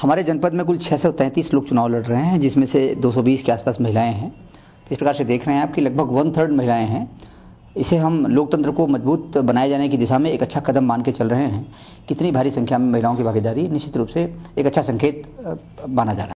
हमारे जनपद में कुल छः लोग चुनाव लड़ रहे हैं जिसमें से 220 के आसपास महिलाएं हैं तो इस प्रकार से देख रहे हैं आप कि लगभग वन थर्ड महिलाएं हैं इसे हम लोकतंत्र को मजबूत बनाए जाने की दिशा में एक अच्छा कदम मान के चल रहे हैं कितनी भारी संख्या में महिलाओं की भागीदारी निश्चित रूप से एक अच्छा संकेत माना जा रहा है